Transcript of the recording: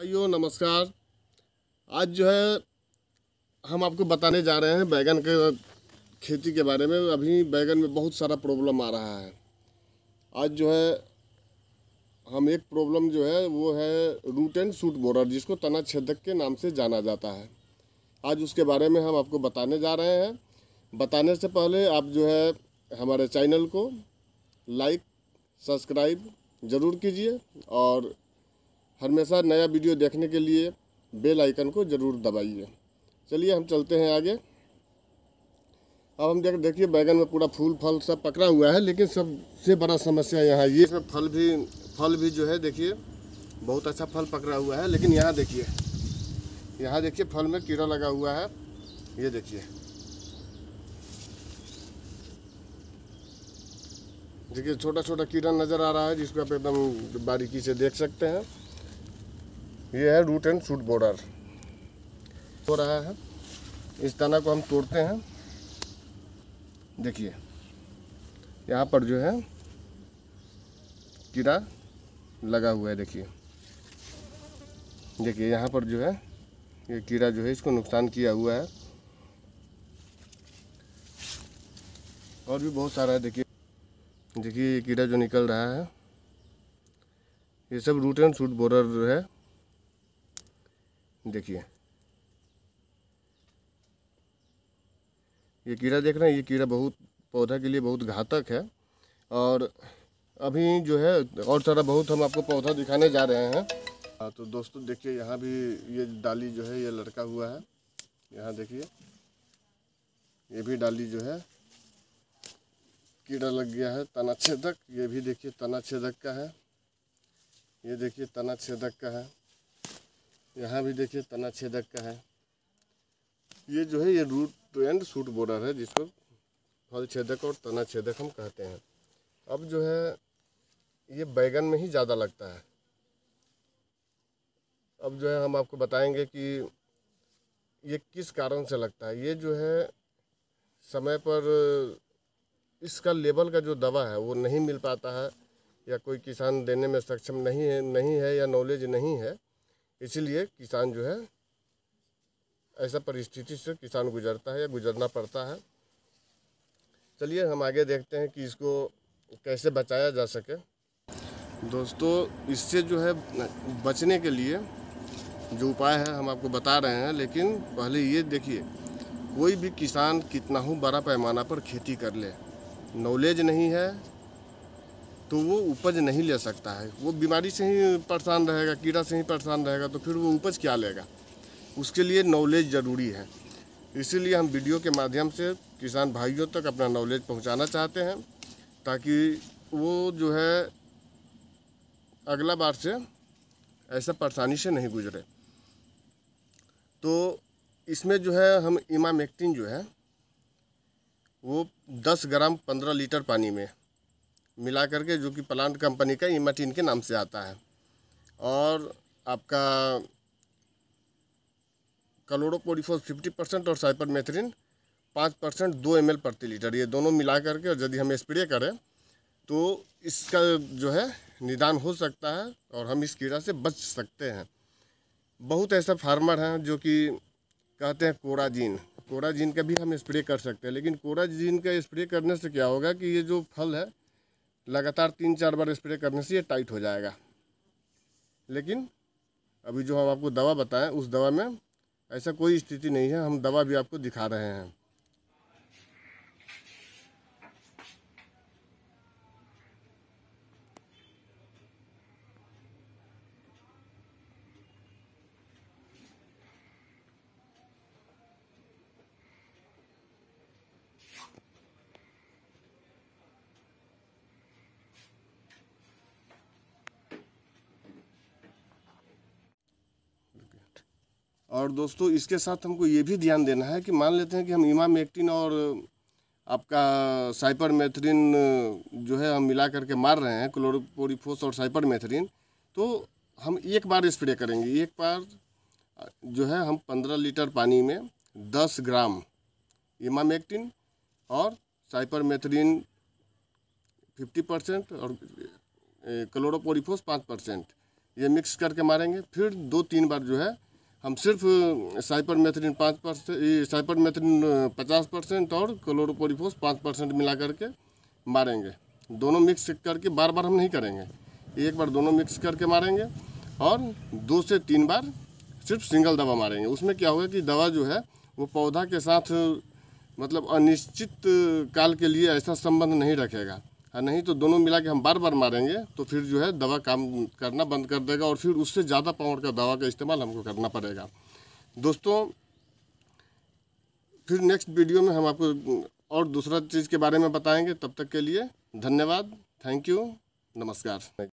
भाइयों नमस्कार आज जो है हम आपको बताने जा रहे हैं बैगन के खेती के बारे में अभी बैगन में बहुत सारा प्रॉब्लम आ रहा है आज जो है हम एक प्रॉब्लम जो है वो है रूट एंड सूट बोरर जिसको तना छेदक के नाम से जाना जाता है आज उसके बारे में हम आपको बताने जा रहे हैं बताने से पहले आप जो है हमारे चैनल को लाइक सब्सक्राइब ज़रूर कीजिए और हमेशा नया वीडियो देखने के लिए बेल आइकन को ज़रूर दबाइए चलिए हम चलते हैं आगे अब हम देख देखिए बैगन में पूरा फूल फल सब पकड़ा हुआ है लेकिन सबसे बड़ा समस्या यहाँ ये इसमें फल भी फल भी जो है देखिए बहुत अच्छा फल पकड़ा हुआ है लेकिन यहाँ देखिए यहाँ देखिए फल में कीड़ा लगा हुआ है ये देखिए देखिए छोटा छोटा कीड़ा नज़र आ रहा है जिसको आप एकदम बारीकी से देख सकते हैं ये है रूट एंड शूट बॉर्डर हो रहा है इस दाना को हम तोड़ते हैं देखिए यहाँ पर जो है कीड़ा लगा हुआ है देखिए देखिए यहाँ पर जो है ये कीड़ा जो है इसको नुकसान किया हुआ है और भी बहुत सारा है देखिए देखिए ये कीड़ा जो निकल रहा है ये सब रूट एंड शूट बोरर है देखिए ये कीड़ा देख रहे हैं ये कीड़ा बहुत पौधा के लिए बहुत घातक है और अभी जो है और सारा बहुत हम आपको पौधा दिखाने जा रहे हैं हाँ तो दोस्तों देखिए यहाँ भी ये डाली जो है ये लड़का हुआ है यहाँ देखिए ये भी डाली जो है कीड़ा लग गया है तना छेदक ये भी देखिए तना छेदक का है ये देखिए तना छेदक का है यहाँ भी देखिए तना छेदक का है ये जो है ये रूट एंड सूट बॉर्डर है जिसको फल छेदक और तना छेदक हम कहते हैं अब जो है ये बैगन में ही ज़्यादा लगता है अब जो है हम आपको बताएंगे कि ये किस कारण से लगता है ये जो है समय पर इसका लेबल का जो दवा है वो नहीं मिल पाता है या कोई किसान देने में सक्षम नहीं है नहीं है या नॉलेज नहीं है इसीलिए किसान जो है ऐसा परिस्थिति से किसान गुजरता है या गुजरना पड़ता है चलिए हम आगे देखते हैं कि इसको कैसे बचाया जा सके दोस्तों इससे जो है बचने के लिए जो उपाय है हम आपको बता रहे हैं लेकिन पहले ये देखिए कोई भी किसान कितना हो बड़ा पैमाना पर खेती कर ले नॉलेज नहीं है तो वो उपज नहीं ले सकता है वो बीमारी से ही परेशान रहेगा कीड़ा से ही परेशान रहेगा तो फिर वो उपज क्या लेगा उसके लिए नॉलेज ज़रूरी है इसीलिए हम वीडियो के माध्यम से किसान भाइयों तक अपना नॉलेज पहुंचाना चाहते हैं ताकि वो जो है अगला बार से ऐसा परेशानी से नहीं गुजरे तो इसमें जो है हम इमामेक्टिन जो है वो 10 ग्राम 15 लीटर पानी में मिला करके जो कि प्लांट कंपनी का इमाटीन के नाम से आता है और आपका कलोरोपोडिफोस फिफ्टी परसेंट और साइपरमेथ्रिन पाँच परसेंट दो एम प्रति लीटर ये दोनों मिला करके और यदि हम स्प्रे करें तो इसका जो है निदान हो सकता है और हम इस कीड़ा से बच सकते हैं बहुत ऐसा फार्मर हैं जो कि कहते हैं कोराजीन कोराजीन का भी हम स्प्रे कर सकते हैं लेकिन कोराजीन का स्प्रे करने से क्या होगा कि ये जो फल है लगातार तीन चार बार स्प्रे करने से ये टाइट हो जाएगा लेकिन अभी जो हम आपको दवा बताएं उस दवा में ऐसा कोई स्थिति नहीं है हम दवा भी आपको दिखा रहे हैं और दोस्तों इसके साथ हमको ये भी ध्यान देना है कि मान लेते हैं कि हम इमाम एक्टिन और आपका साइपर मेथरीन जो है हम मिला करके मार रहे हैं क्लोरोपोरीफोस और साइपर मेथरीन तो हम एक बार स्प्रे करेंगे एक बार जो है हम पंद्रह लीटर पानी में दस ग्राम इमाम एक्टिन और साइपर मेथरीन फिफ्टी परसेंट और क्लोरोपोरीफोस पाँच परसेंट ये मिक्स करके मारेंगे फिर दो तीन बार जो है हम सिर्फ साइपर मेथरीन पाँच परसेंट साइपर मेथरीन पचास परसेंट और क्लोरोपोरीफोस पाँच परसेंट मिला करके मारेंगे दोनों मिक्स करके बार बार हम नहीं करेंगे एक बार दोनों मिक्स करके मारेंगे और दो से तीन बार सिर्फ सिंगल दवा मारेंगे उसमें क्या होगा कि दवा जो है वो पौधा के साथ मतलब अनिश्चित काल के लिए ऐसा संबंध नहीं रखेगा हाँ, नहीं तो दोनों मिला के हम बार बार मारेंगे तो फिर जो है दवा काम करना बंद कर देगा और फिर उससे ज़्यादा पावर का दवा का इस्तेमाल हमको करना पड़ेगा दोस्तों फिर नेक्स्ट वीडियो में हम आपको और दूसरा चीज़ के बारे में बताएंगे तब तक के लिए धन्यवाद थैंक यू नमस्कार